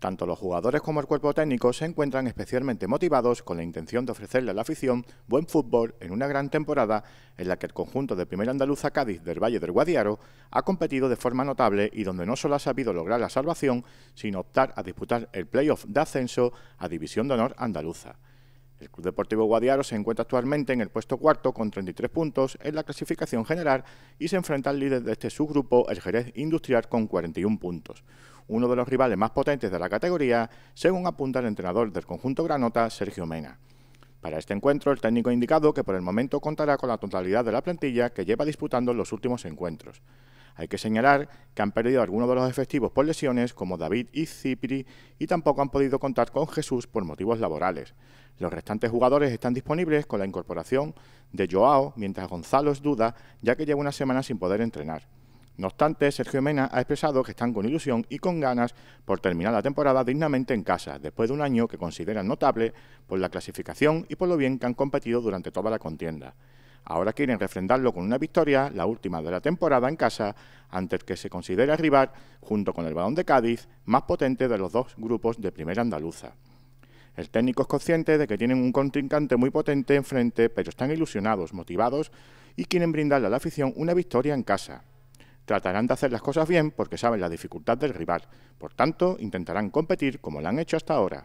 Tanto los jugadores como el cuerpo técnico se encuentran especialmente motivados con la intención de ofrecerle a la afición buen fútbol en una gran temporada en la que el conjunto de Primera Andaluza Cádiz del Valle del Guadiaro ha competido de forma notable y donde no solo ha sabido lograr la salvación, sino optar a disputar el playoff de ascenso a División de Honor Andaluza. El Club Deportivo Guadiaro se encuentra actualmente en el puesto cuarto con 33 puntos en la clasificación general y se enfrenta al líder de este subgrupo, el Jerez Industrial, con 41 puntos. Uno de los rivales más potentes de la categoría, según apunta el entrenador del conjunto Granota, Sergio Mena. Para este encuentro, el técnico ha indicado que por el momento contará con la totalidad de la plantilla que lleva disputando los últimos encuentros. Hay que señalar que han perdido algunos de los efectivos por lesiones, como David y Cipri, y tampoco han podido contar con Jesús por motivos laborales. Los restantes jugadores están disponibles con la incorporación de Joao, mientras Gonzalo es duda, ya que lleva una semana sin poder entrenar. No obstante, Sergio Mena ha expresado que están con ilusión y con ganas por terminar la temporada dignamente en casa, después de un año que consideran notable por la clasificación y por lo bien que han competido durante toda la contienda ahora quieren refrendarlo con una victoria, la última de la temporada en casa, ante el que se considere rival, junto con el Balón de Cádiz, más potente de los dos grupos de primera andaluza. El técnico es consciente de que tienen un contrincante muy potente enfrente, pero están ilusionados, motivados y quieren brindarle a la afición una victoria en casa. Tratarán de hacer las cosas bien porque saben la dificultad del rival, por tanto intentarán competir como lo han hecho hasta ahora.